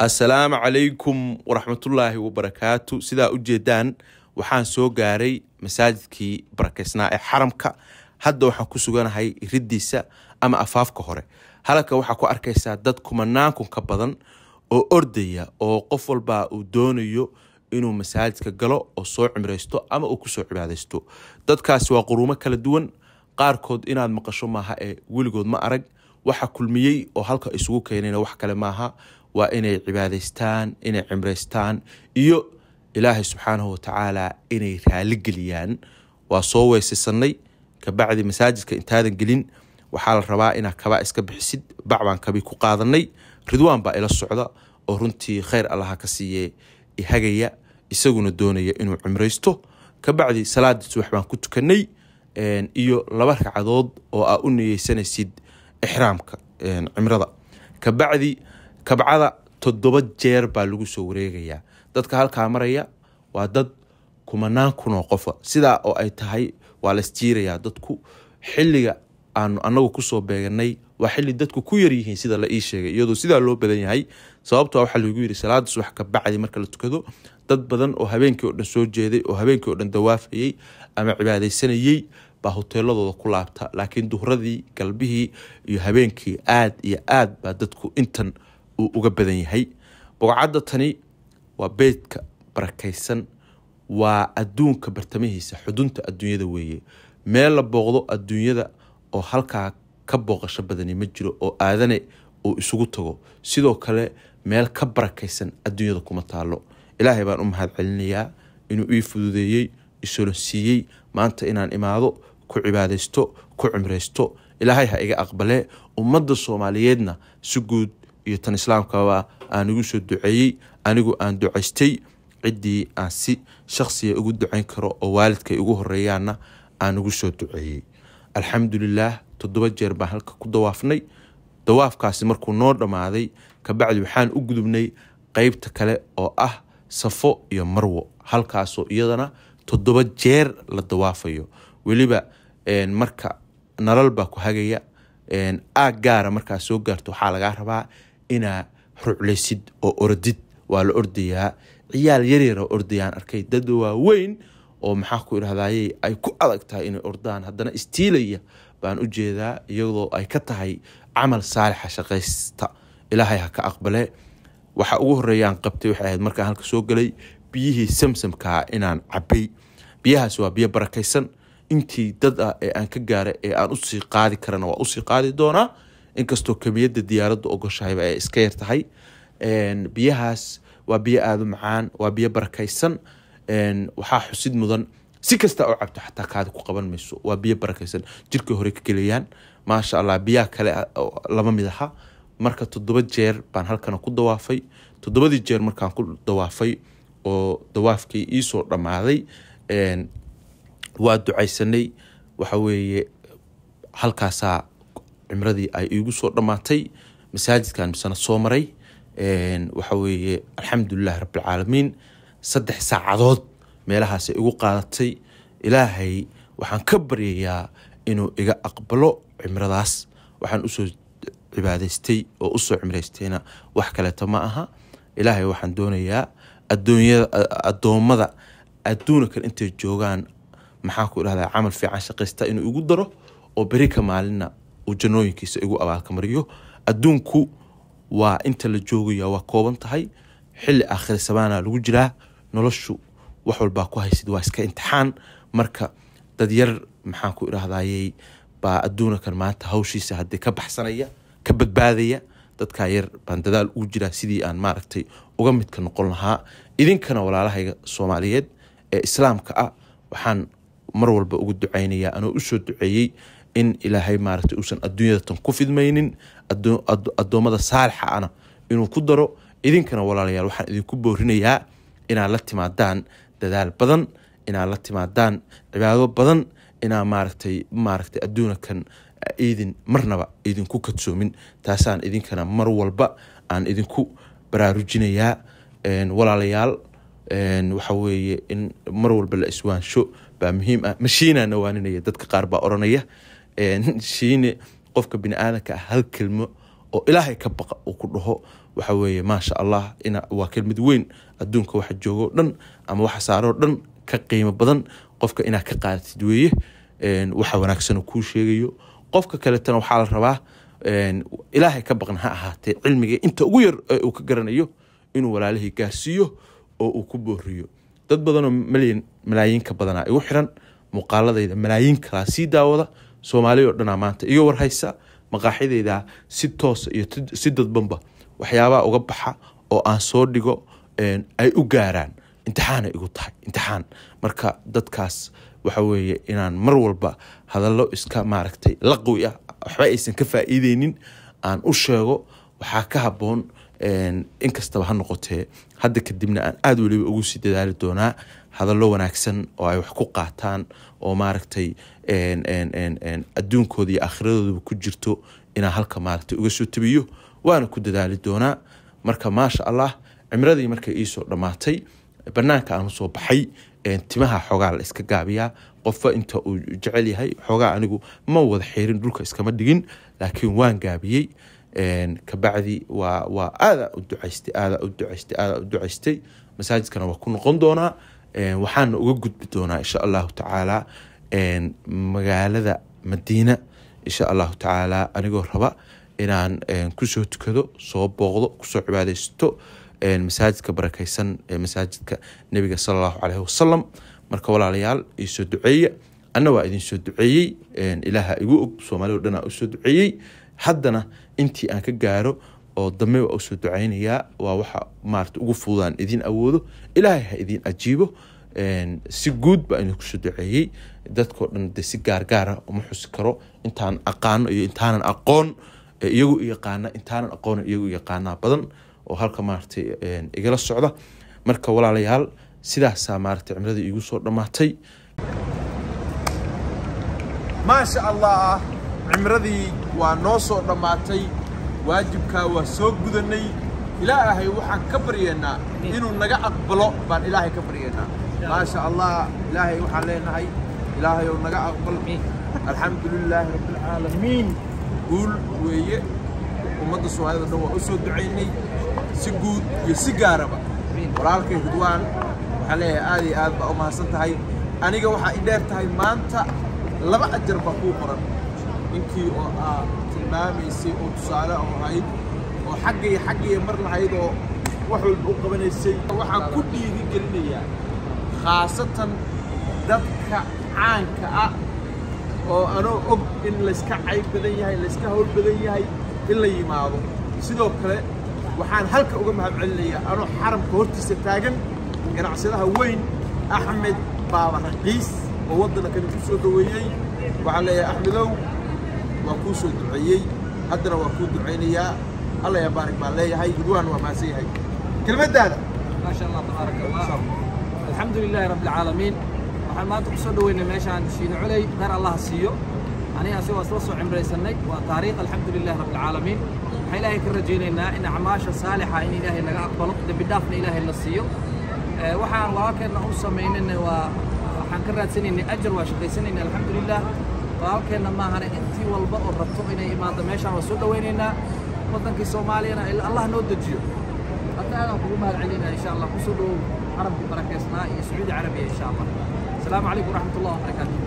assalaamu calaykum waraxmatullaahi wabarakaatu sidaa u jeedaan waxaan soo gaaray masaajidkii barakaysnaa ee xaramka hadda waxaan ku suganahay riddiisa ama afaafka hore halka waxaa ku arkaysaa dad kumanaankunka badan oo ordaya oo qof walba uu doonayo inuu masaajidka galo oo soo cimraysto ama uu kusoo cibaadaysto dadkaasi waa quruumo kala duwan qaarkood inaad maqasho maaha ee weligood ma arag waxa kulmiyey oo halka isugu keenayna wax kale maaha waa inay cibaadaystaan inay cimraystaan iyo ilaahay subxaanahu watacaala inay raali geliyaan waa soo weysaysanay kabacdi masaajidka intaadan gelin waxaa la rabaa inaad kabaa iska bixisid bacbaan kabi ku qaadanay ridwaan baa ila socda oo runtii khayr allaha ka siiye ihagaya isaguna doonaya inuu cimraysto kabacdi salaada subax baan ku tukanay iyo laba ragcadood oo aa u niyeysanaysid ixraamka cimrada kabacdi kabcada toddoba jeer baa lagu soo wareegayaa dadka halkaa maraya waa dad kumanaan kunoo qofa sidaa oo ay tahay waa laisjiirayaa dadku xilliga aanu annagu kusoo beeganay waa xilli dadku ku yaryihiin sida la ii sheegay iyadoo sidaa loo badan yahay sababto ah waxaa lagu yiri salaada subax ka marka la tukado dad badan oo habeenkii o dhan soo jeeday oo habeenkii o dhan dawaafayey ama cibaadaysanayey baa hoteeladooda ku laabta laakiin duhradii galbihii iyo habeenkii aad iyo aad baa dadku intan uu uga badan yahay bogcadda tani waa beydka barakaysan waa adduunka bartamihiisa xudunta adduunyada weeye meel la booqdo adduunyada oo halkaa ka booqasho badani ma jiro oo aadane uu isugu tago sidoo kale meel ka barakaysan adduunyada kuma taalo ilaahay baan u mahad celinayaa inuu ii fududeeyey isolonsiiyey maanta inaan imaado ku cibaadaysto ku cumraysto ilaahay ha iga aqbale ummadda soomaaliyeedna si guud iyo tan islaamkaba aan igu soo duceeyey anigu aan ducaystay ciddii aan si shakhsiga ah ugu ducayn karo oo waalidkay ugu horeeyaana aan ugu soo duceeyey alxamdulilaah toddoba jeer baan halka ku dawaafnay dawaafkaasi markuu noo dhammaaday kabacdi waxaan u gudubnay qeybta kale oo ah safo iyo marwo halkaasoo iyadana toddoba jeer la dawaafayo weliba marka nalal baa ku hagaya aag gaara markaa soo gaarto waxaa lagaa rabaa inaa ruclaysid oo ordid waa la ordayaa ciyaal yaryara ordayaan arkay dad waaweyn oo maxaa ku idhahdaye ay ku adag tahay inay ordaan haddana istiilaya baan u jeedaa iyadoo ay ka tahay camal saalixa shaqaysta ilaahay ha ka aqbale waxa ugu horeeyaan qabtay waxay ahayd markaan halka soo galay biyihii samsamkaa ah inaan cabay biyahaas waa biyo barakaysan intii dad ah ee aan ka gaara ee aan usii qaadi karana waa usii qaadi doonaa inkastoo kamiyada diyaaradu ogoshahayba ay iska yartahay biyahaas waa biyo aada u macaan waa biyo barakaysan waxaa xusid mudan si kasta oo cabto xataa kaadi ku qaban mayso waa biyo barakaysan jirkay hore ka geliyaan maasha allah biyaha kale lama mid aha marka toddoba jeer baan halkana ku dawaafay toddobadii jeer markaan ku dawaafay oo dawaafkii iisoo dhammaaday waa ducaysanay waxa weeye halkaasaa cimradii ay iigu soo dhammaatay masaajidkan misana soo maray waxa weeye alxamdulilahi rabbilcaalamiin saddex saacadood meelahaas igu qaadatay ilaahay waxaan ka baryayaa inuu iga aqbalo cimradaas waxaan usoo cibaadaystay oo usoo cimraystayna wax kaleeto ma aha ilaahay waxaan doonayaa adoommada adduunkan intay joogaan maxaa ku dhahdaa camal fiican shaqaysta inuu igu daro oo beri ka maalinna uu janooyinkiisa igu abaalkamariyo adduunku waa inta la joogaya waa kooban tahay xilli aakhiri sabaana lagu jiraa noloshu wax walbaa ku haysid waa iska imtixaan marka dad yar maxaan ku idhaahdayey baa adduunkan maanta hawshiisa haddii ka baxsanaya ka badbaadaya dadkaa yar baan dadaal ugu jiraa sidii aan maaragtay uga midka noqon lahaa idinkana walaalahayga soomaaliyeed ee islaamka ah waxaan mar walba ugu ducaynayaa anoo usoo duceeyey in ilaahay maaragta uusan adduunyada tan ku fidmaynin addoommada saalixa ana inuu ku daro idinkana walaalayaal waxaan idinku boorinayaa inaad la timaadaan dadaal badan inaad la timaadaan cibaado badan inaa maaragtay maaragtay adduunkan idin marnaba idinku kadsoomin taasaan idinkana mar walba aan idinku baraarujinayaa walaalayaal waxa in mar walba la iswaansho baa muhiim ah mashiinaa nawaaninaya dadka qaar baa oranaya shiine qofka biniaadanka ah hal kelmo oo ilaahay ka baqa uu ku dhaho waxa weeye maasha allah waa kelmid weyn adduunka waxa joogoo dhan ama waxa saaroo dhan ka qiimo badan qofka inaa ka qaadatid weeye waxa wanaagsanoo kuu sheegayo qofka kaletana waxaa la rabaa ilaahay ka baqna ha ahaatee cilmiga inta ugu yar ee uu ka garanayo inuu walaalihii gaarsiiyo oo uu ku booriyo dad badanoo malaayiin ka badana ah igu xiran muuqaaladayda malaayiin kalaa sii daawada soomaali oo dhanaa ah maanta iga warhaysa maqaaxidayda si toosa iyo si dadbanba waxyaabaa uga baxa oo aan soo dhigo ay u gaaraan imtixaanay igu tahay imtixaan marka dadkaas waxa weeye inaan mar walba hadallo iska maaragtay laqwi ah waxba aysan ka faa'iideynin aan u sheego waxaa ka haboon inkastaba ha noqotee hadda kadibna aan aada weliba ugu sii dadaali doonaa hadallo wanaagsan oo ay wax ku qaataan oo maaragtay adduunkooda iyo aakhiradoodaa ku jirto inaa halka maaragtay uga soo tabiyo waana ku dadaali doonaa marka maasha allah cimradii markay iisoo dhammaatay banaanka aan usoo baxay timaha xoogaa la iska gaabiyaa qofba inta uu jecel yahay xoogaa anigu ma wada xiirin dhulka iskama dhigin laakiin waan gaabiyey kabacdi waa aadaa u ducaystay aadaa u ducaystay aadaa u ducaystay masaajidkana waa ku noqon doonaa waxaana uga gudbi doonaa insha allahu tacaala magaalada madiina insha allahu tacaala anigoo raba inaan kusoo tukado soo booqdo kusoo cibaadeysto masaajidka barakeysan ee masaajidka nebiga sala allahu caleyhi wasalam marka walaalayaal iisoo duceeya ana waa idin soo duceeyey ilaaha igu og soomaalido dhanaa usoo duceeyey haddana intii aan ka gaaro oo dambe u soo ducaynayaa waa waxa maarata ugu fududaan idin awoodo ilaahay ha idin ajiibo si guud baa idin kusoo duceeyey dadkao dhan de si gaargaara ah uma xusi karo intaan aqaano iyo intaanan aqoon iyagu yaqaana intaanan aqoon iyagu yaqaanaa badan oo halka maarata igala socda marka walaalayaal sidaasaa maarata cimrada iigu soo dhammaatay maasha allah cimradii waa noo soo dhammaatay واجبكا وسوق بدني إلهي وحن كبرينا إنه نجا أقبله بان إلهي كبرينا ما شاء الله إلهي وحن لنا هاي إلهي ونجا أقبل الحمد لله رب العالمين قول ويه ومدى سواد دوا أسود دعيني سجود يسجارة walaalkay hidwaan waxaa leeyahay aad iyo aad baa u mahadsan tahay aniga waxaa i dheer tahay maanta laba ajar baa kuu qoran ninkii oo ah tilmaamaysay oo tusaale u ahayd oo xagga iyo xagga iyo mar lahayd oo wax walba u qabanaysay waxaan ku dhiiri gelinayaa khaasatan dadka caanka ah oo anoo og in layska cayb badan yahay layska howl badan yahay in la yimaado sidoo kale waxaan halka uga mahad celinayaa anoo xaramka hortiisa taagan ganacsadaha weyn axmed baaba raqiis oo waddanka kamid ku soo dhaweeyey waxaa leeyahay axmedow وكوسو دعيي هدرا وكو دعينيا الله يبارك ما لي هاي جدوان وما سي هاي كلمة دادا ما شاء الله تبارك الله الحمد لله رب العالمين وحال ما تقصدوا وين ماشان شين علي غير الله سيو أنا أسوى أسوى عمري سنك وتاريخ الحمد لله رب العالمين حيلا هيك الرجين إن إن عماشة صالحة إن إلهي نقاط بلق بدافن إلهي النصيو وحال واكن أوصى من إن وحنكرت سنين أجر وشقي سنين الحمد لله walaalkeenna maahane intii walba oo rabto inay imaado meeshaan waa soo dhawaynaynaa waddankii soomaaliyana allah noo dejiyo hadda aadaan kugu mahad celinaa insha allah kusoo dhowow carabkii barakeysnaa iyo sacuudi carabiya insha allah asalaamu calaykum waraxmat ullah wabarakaatu